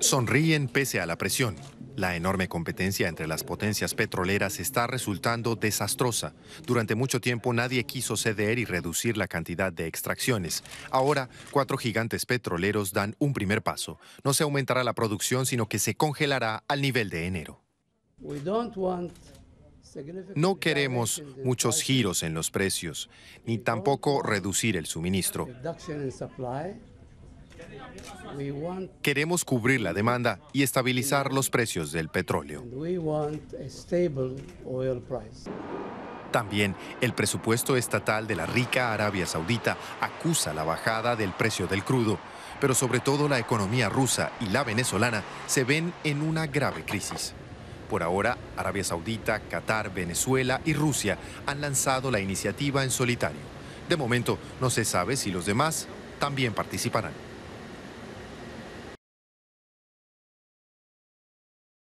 Sonríen pese a la presión. La enorme competencia entre las potencias petroleras está resultando desastrosa. Durante mucho tiempo nadie quiso ceder y reducir la cantidad de extracciones. Ahora, cuatro gigantes petroleros dan un primer paso. No se aumentará la producción, sino que se congelará al nivel de enero. No queremos muchos giros en los precios, ni tampoco reducir el suministro. Queremos cubrir la demanda y estabilizar los precios del petróleo. También el presupuesto estatal de la rica Arabia Saudita acusa la bajada del precio del crudo, pero sobre todo la economía rusa y la venezolana se ven en una grave crisis. Por ahora, Arabia Saudita, Qatar, Venezuela y Rusia han lanzado la iniciativa en solitario. De momento, no se sabe si los demás también participarán.